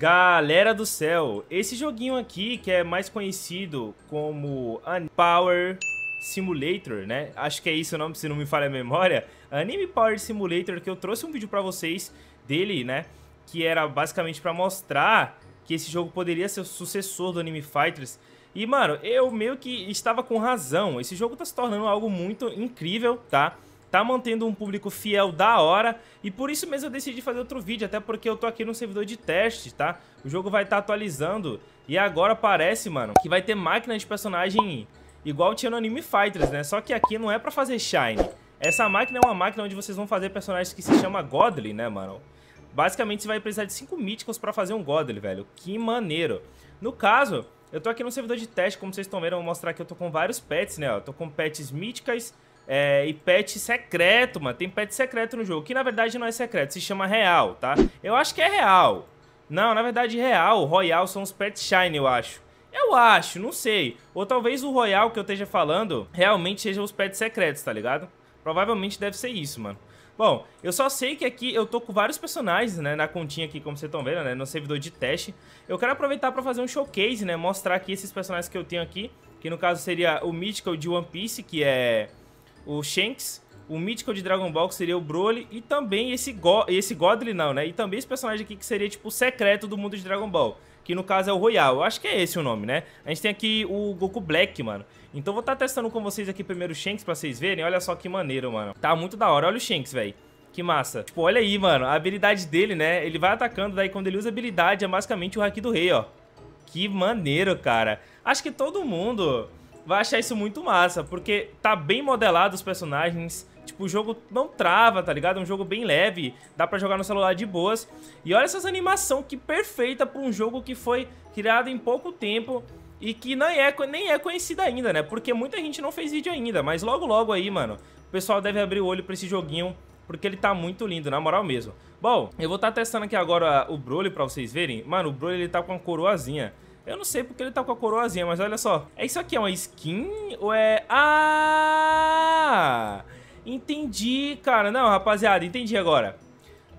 Galera do céu, esse joguinho aqui, que é mais conhecido como Anime Power Simulator, né? Acho que é isso o nome, se não me falha a memória. Anime Power Simulator, que eu trouxe um vídeo pra vocês dele, né? Que era basicamente pra mostrar que esse jogo poderia ser o sucessor do Anime Fighters. E, mano, eu meio que estava com razão. Esse jogo tá se tornando algo muito incrível, tá? Tá? tá mantendo um público fiel da hora e por isso mesmo eu decidi fazer outro vídeo, até porque eu tô aqui no servidor de teste, tá? O jogo vai estar tá atualizando e agora parece, mano, que vai ter máquina de personagem igual tinha no Anime Fighters, né? Só que aqui não é pra fazer Shine. Essa máquina é uma máquina onde vocês vão fazer personagens que se chama Godly, né, mano? Basicamente, você vai precisar de 5 míticos pra fazer um Godly, velho. Que maneiro. No caso, eu tô aqui no servidor de teste, como vocês estão vendo, eu vou mostrar que eu tô com vários pets, né? Eu tô com pets míticas, é, e pet secreto, mano. Tem pet secreto no jogo, que na verdade não é secreto, se chama real, tá? Eu acho que é real. Não, na verdade real, royal são os pet shine, eu acho. Eu acho, não sei. Ou talvez o royal que eu esteja falando realmente seja os pets secretos, tá ligado? Provavelmente deve ser isso, mano. Bom, eu só sei que aqui eu tô com vários personagens, né, na continha aqui, como vocês estão vendo, né, no servidor de teste. Eu quero aproveitar pra fazer um showcase, né, mostrar aqui esses personagens que eu tenho aqui, que no caso seria o Mythical de One Piece, que é o Shanks, o mítico de Dragon Ball que seria o Broly e também esse, Go esse Godly não, né? E também esse personagem aqui que seria tipo o secreto do mundo de Dragon Ball, que no caso é o Royal. Eu acho que é esse o nome, né? A gente tem aqui o Goku Black, mano. Então vou estar tá testando com vocês aqui primeiro o Shanks pra vocês verem. Olha só que maneiro, mano. Tá muito da hora. Olha o Shanks, velho. Que massa. Tipo, olha aí, mano. A habilidade dele, né? Ele vai atacando, daí quando ele usa habilidade é basicamente o Haki do Rei, ó. Que maneiro, cara. Acho que todo mundo vai achar isso muito massa, porque tá bem modelado os personagens, tipo, o jogo não trava, tá ligado? É um jogo bem leve, dá pra jogar no celular de boas. E olha essas animação que perfeita pra um jogo que foi criado em pouco tempo e que não é, nem é conhecido ainda, né? Porque muita gente não fez vídeo ainda, mas logo logo aí, mano, o pessoal deve abrir o olho pra esse joguinho porque ele tá muito lindo, na moral mesmo. Bom, eu vou estar tá testando aqui agora o Broly pra vocês verem. Mano, o Broly ele tá com uma coroazinha. Eu não sei porque ele tá com a coroazinha, mas olha só. É isso aqui, é uma skin ou é... Ah! Entendi, cara. Não, rapaziada, entendi agora.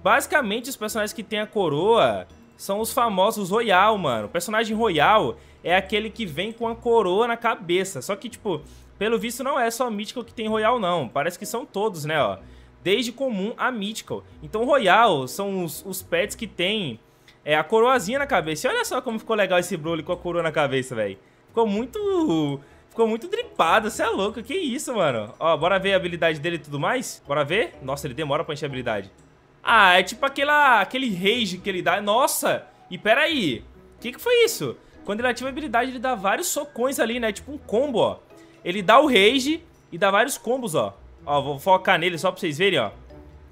Basicamente, os personagens que tem a coroa são os famosos Royal, mano. O personagem Royal é aquele que vem com a coroa na cabeça. Só que, tipo, pelo visto não é só Mythical que tem Royal, não. Parece que são todos, né, ó. Desde comum a Mythical. Então, Royal são os, os pets que tem é a coroazinha na cabeça. E olha só como ficou legal esse Broly com a coroa na cabeça, velho. Ficou muito... Ficou muito dripado, você é louco, que isso, mano Ó, bora ver a habilidade dele e tudo mais Bora ver? Nossa, ele demora pra encher a habilidade Ah, é tipo aquela, aquele rage que ele dá Nossa, e pera aí O que que foi isso? Quando ele ativa a habilidade, ele dá vários socões ali, né? Tipo um combo, ó Ele dá o rage e dá vários combos, ó Ó, vou focar nele só pra vocês verem, ó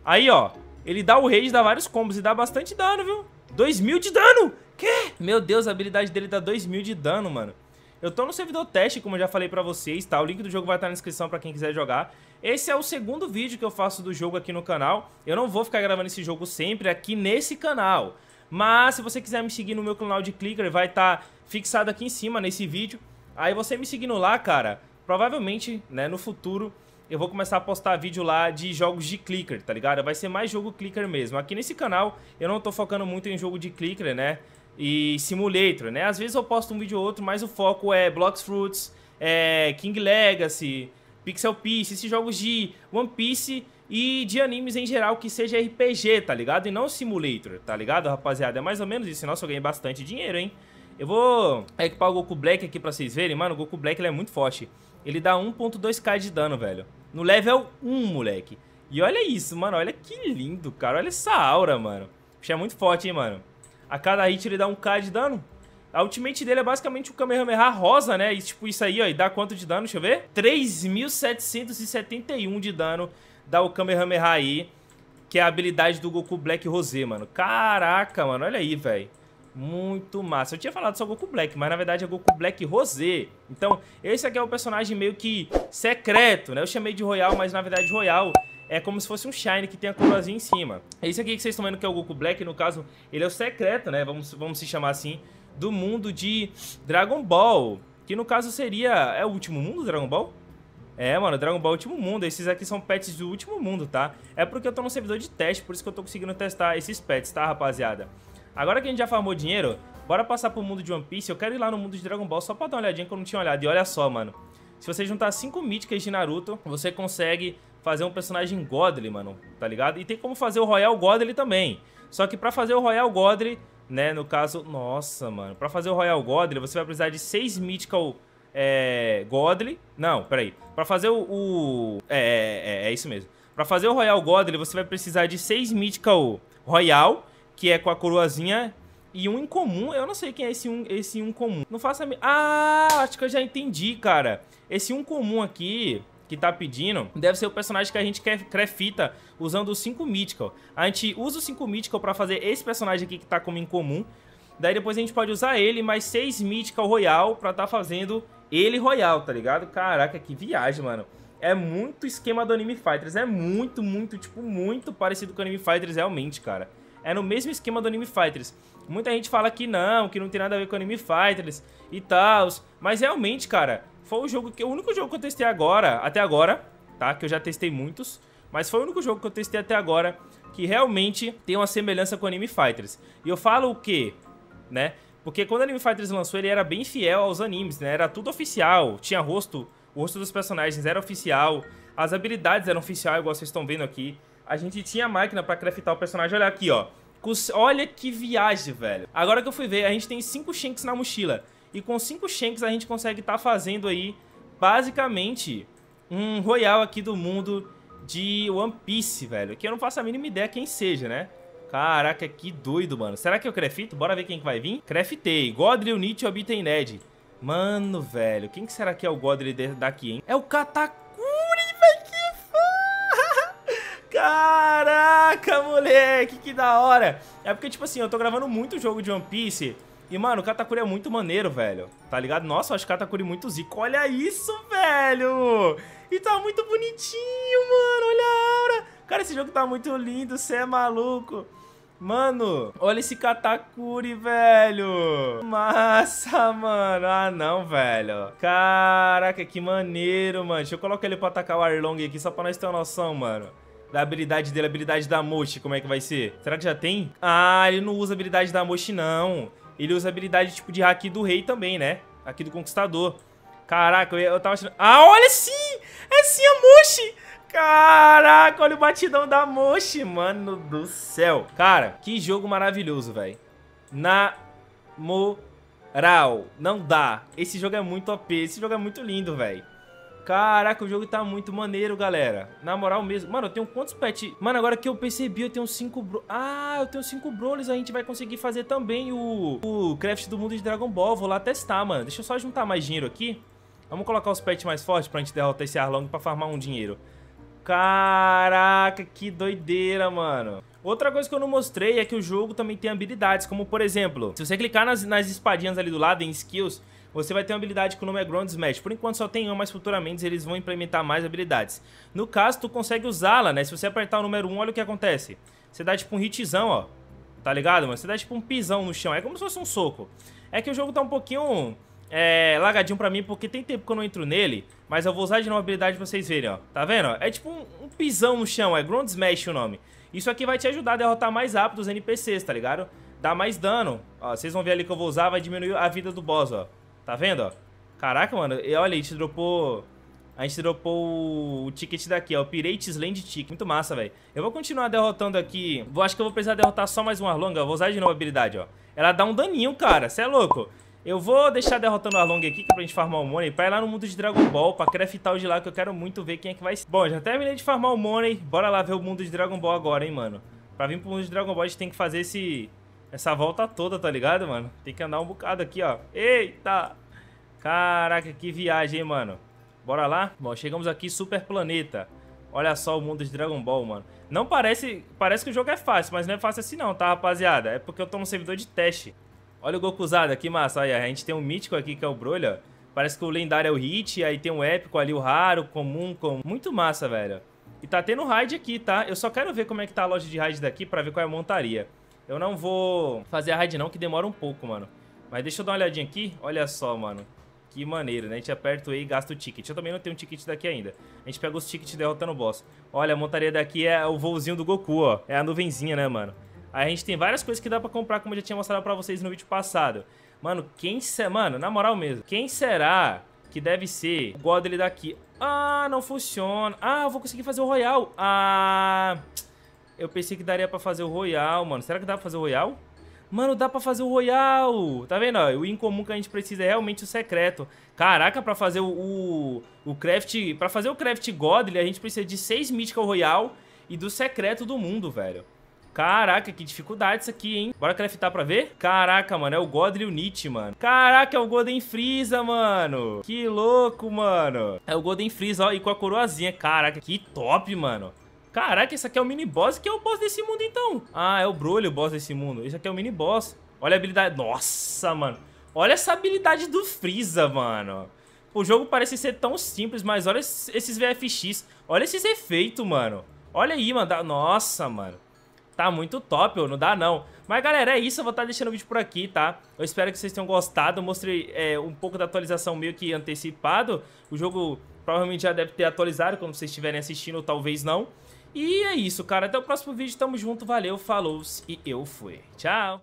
Aí, ó, ele dá o rage, dá vários combos e dá bastante dano, viu? 2 mil de dano! Que? Meu Deus, a habilidade dele dá 2 mil de dano, mano. Eu tô no servidor teste, como eu já falei pra vocês, tá? O link do jogo vai estar tá na descrição pra quem quiser jogar. Esse é o segundo vídeo que eu faço do jogo aqui no canal. Eu não vou ficar gravando esse jogo sempre aqui nesse canal. Mas se você quiser me seguir no meu canal de clicker, vai estar tá fixado aqui em cima nesse vídeo. Aí você me seguindo lá, cara, provavelmente, né, no futuro eu vou começar a postar vídeo lá de jogos de clicker, tá ligado? Vai ser mais jogo clicker mesmo. Aqui nesse canal eu não tô focando muito em jogo de clicker, né? E simulator, né? Às vezes eu posto um vídeo ou outro, mas o foco é Blocks Fruits, é King Legacy, Pixel Peace, esses jogos de One Piece e de animes em geral que seja RPG, tá ligado? E não simulator, tá ligado, rapaziada? É mais ou menos isso. Nossa, eu ganhei bastante dinheiro, hein? Eu vou equipar o Goku Black aqui pra vocês verem. Mano, o Goku Black ele é muito forte. Ele dá 1.2k de dano, velho. No level 1, moleque. E olha isso, mano. Olha que lindo, cara. Olha essa aura, mano. Bicho é muito forte, hein, mano. A cada hit ele dá um k de dano. A ultimate dele é basicamente o Kamehameha rosa, né? E tipo isso aí, ó. E dá quanto de dano? Deixa eu ver. 3.771 de dano dá o Kamehameha aí. Que é a habilidade do Goku Black Rosé, mano. Caraca, mano. Olha aí, velho. Muito massa. Eu tinha falado só Goku Black, mas na verdade é Goku Black Rosé. Então, esse aqui é o personagem meio que secreto, né? Eu chamei de Royal, mas na verdade Royal é como se fosse um Shine que tem a coroazinha em cima. esse aqui que vocês estão vendo que é o Goku Black, no caso, ele é o secreto, né? Vamos, vamos se chamar assim, do mundo de Dragon Ball. Que no caso seria... É o último mundo Dragon Ball? É, mano, Dragon Ball é Último Mundo. Esses aqui são pets do Último Mundo, tá? É porque eu tô no servidor de teste, por isso que eu tô conseguindo testar esses pets, tá, rapaziada? Agora que a gente já farmou dinheiro, bora passar pro mundo de One Piece. Eu quero ir lá no mundo de Dragon Ball só pra dar uma olhadinha que eu não tinha olhado. E olha só, mano. Se você juntar 5 míticas de Naruto, você consegue fazer um personagem Godly, mano, tá ligado? E tem como fazer o Royal Godly também. Só que pra fazer o Royal Godly, né, no caso... Nossa, mano. Pra fazer o Royal Godly, você vai precisar de 6 Mythical é, Godly. Não, peraí. Pra fazer o... o é, é, é, é, isso mesmo. Pra fazer o Royal Godly, você vai precisar de 6 Mythical Royal que é com a coroazinha e um incomum, eu não sei quem é esse um, esse um comum. Não faça... Ah, acho que eu já entendi, cara. Esse um comum aqui, que tá pedindo, deve ser o personagem que a gente crefita usando o 5 Mythical. A gente usa o 5 Mythical pra fazer esse personagem aqui que tá como incomum. Daí depois a gente pode usar ele mais 6 Mythical Royal pra tá fazendo ele Royal, tá ligado? Caraca, que viagem, mano. É muito esquema do Anime Fighters, é muito, muito, tipo, muito parecido com o Anime Fighters realmente, cara. É no mesmo esquema do Anime Fighters. Muita gente fala que não, que não tem nada a ver com Anime Fighters e tal. Mas realmente, cara, foi o jogo que. O único jogo que eu testei agora, até agora, tá? Que eu já testei muitos. Mas foi o único jogo que eu testei até agora que realmente tem uma semelhança com Anime Fighters. E eu falo o quê? Né? Porque quando Anime Fighters lançou, ele era bem fiel aos animes, né? Era tudo oficial, tinha rosto, o rosto dos personagens era oficial, as habilidades eram oficial, igual vocês estão vendo aqui a gente tinha a máquina para craftar o personagem. Olha aqui, ó. Olha que viagem, velho. Agora que eu fui ver, a gente tem 5 Shanks na mochila. E com 5 Shanks a gente consegue estar tá fazendo aí, basicamente, um Royal aqui do mundo de One Piece, velho. Que eu não faço a mínima ideia quem seja, né? Caraca, que doido, mano. Será que eu crefito? Bora ver quem que vai vir? Creftei. Godril, Nietzsche, Obiten Ned. Mano, velho, quem que será que é o Godril daqui, hein? É o Katakuri. Caraca, moleque, que da hora. É porque, tipo assim, eu tô gravando muito jogo de One Piece. E, mano, o Katakuri é muito maneiro, velho. Tá ligado? Nossa, eu acho Katakuri muito zico. Olha isso, velho! E tá muito bonitinho, mano. Olha a aura. Cara, esse jogo tá muito lindo. Você é maluco. Mano, olha esse Katakuri, velho. Massa, mano. Ah, não, velho. Caraca, que maneiro, mano. Deixa eu colocar ele pra atacar o Arlong aqui só pra nós ter uma noção, mano da habilidade dele, a habilidade da Mochi, como é que vai ser? Será que já tem? Ah, ele não usa a habilidade da Mochi, não. Ele usa a habilidade, tipo, de Haki do Rei também, né? Aqui do Conquistador. Caraca, eu, eu tava achando... Ah, olha sim! É sim a Mochi! Caraca, olha o batidão da Mochi, mano do céu. Cara, que jogo maravilhoso, velho. Na moral, não dá. Esse jogo é muito OP, esse jogo é muito lindo, velho. Caraca, o jogo tá muito maneiro, galera. Na moral mesmo. Mano, eu tenho quantos pets? Mano, agora que eu percebi, eu tenho cinco... Bro... Ah, eu tenho cinco broles. A gente vai conseguir fazer também o... o craft do mundo de Dragon Ball. Vou lá testar, mano. Deixa eu só juntar mais dinheiro aqui. Vamos colocar os pets mais fortes pra gente derrotar esse Arlong pra farmar um dinheiro. Caraca, que doideira, mano. Outra coisa que eu não mostrei é que o jogo também tem habilidades, como por exemplo, se você clicar nas, nas espadinhas ali do lado em skills, você vai ter uma habilidade que o nome é Ground Smash. Por enquanto só tem uma, mas futuramente eles vão implementar mais habilidades. No caso, tu consegue usá-la, né? Se você apertar o número 1, olha o que acontece. Você dá tipo um hitzão, ó. Tá ligado, mano? Você dá tipo um pisão no chão. É como se fosse um soco. É que o jogo tá um pouquinho é, lagadinho pra mim, porque tem tempo que eu não entro nele. Mas eu vou usar de novo a habilidade pra vocês verem, ó. Tá vendo? É tipo um, um pisão no chão. É Ground Smash o nome. Isso aqui vai te ajudar a derrotar mais rápido os NPCs, tá ligado? Dá mais dano. Ó, vocês vão ver ali que eu vou usar, vai diminuir a vida do boss, ó. Tá vendo, ó? Caraca, mano. E olha, a gente dropou... A gente dropou o ticket daqui, ó. O Pirates Land Ticket. Muito massa, velho. Eu vou continuar derrotando aqui. Vou, acho que eu vou precisar derrotar só mais uma eu Vou usar de novo a habilidade, ó. Ela dá um daninho, cara. você é louco. Eu vou deixar derrotando a longa aqui, que é pra gente farmar o money, pra ir lá no mundo de Dragon Ball, pra craftar o de lá, que eu quero muito ver quem é que vai ser. Bom, já terminei de farmar o money. Bora lá ver o mundo de Dragon Ball agora, hein, mano. Pra vir pro mundo de Dragon Ball, a gente tem que fazer esse essa volta toda, tá ligado, mano? Tem que andar um bocado aqui, ó. Eita! Caraca, que viagem, hein, mano? Bora lá? Bom, chegamos aqui, Super Planeta. Olha só o mundo de Dragon Ball, mano. Não parece... Parece que o jogo é fácil, mas não é fácil assim não, tá, rapaziada? É porque eu tô no servidor de teste. Olha o Gokuzada, que massa. aí a gente tem um mítico aqui, que é o Broly, Parece que o lendário é o Hit, aí tem um épico ali, o raro, comum, com Muito massa, velho. E tá tendo raid aqui, tá? Eu só quero ver como é que tá a loja de raid daqui pra ver qual é a montaria. Eu não vou fazer a raid não, que demora um pouco, mano. Mas deixa eu dar uma olhadinha aqui. Olha só, mano. Que maneiro, né? A gente aperta o E e gasta o ticket. Eu também não tenho um ticket daqui ainda. A gente pega os tickets derrotando o boss. Olha, a montaria daqui é o voozinho do Goku, ó. É a nuvenzinha, né, mano? Aí a gente tem várias coisas que dá pra comprar, como eu já tinha mostrado pra vocês no vídeo passado. Mano, quem será... Mano, na moral mesmo. Quem será que deve ser o God daqui? Ah, não funciona. Ah, eu vou conseguir fazer o Royal. Ah... Eu pensei que daria pra fazer o Royal, mano. Será que dá pra fazer o Royal? Mano, dá pra fazer o Royal! Tá vendo? Ó, o incomum que a gente precisa é realmente o secreto. Caraca, pra fazer o, o, o craft... Pra fazer o craft Godly, a gente precisa de 6 Mythical Royal e do secreto do mundo, velho. Caraca, que dificuldade isso aqui, hein? Bora craftar pra ver? Caraca, mano, é o Godly e o Nietzsche, mano. Caraca, é o Golden Freeza, mano. Que louco, mano. É o Golden Freeza, ó, e com a coroazinha. Caraca, que top, mano. Caraca, esse aqui é o mini boss que é o boss desse mundo então. Ah, é o Broly o boss desse mundo. Esse aqui é o mini boss. Olha a habilidade. Nossa, mano. Olha essa habilidade do Freeza, mano. O jogo parece ser tão simples, mas olha esses VFX. Olha esses efeitos, mano. Olha aí, mano. Nossa, mano. Tá muito top, não dá não. Mas galera, é isso, eu vou estar tá deixando o vídeo por aqui, tá? Eu espero que vocês tenham gostado, eu mostrei é, um pouco da atualização meio que antecipado. O jogo provavelmente já deve ter atualizado, quando vocês estiverem assistindo, talvez não. E é isso, cara. Até o próximo vídeo. Tamo junto, valeu, falou e eu fui. Tchau!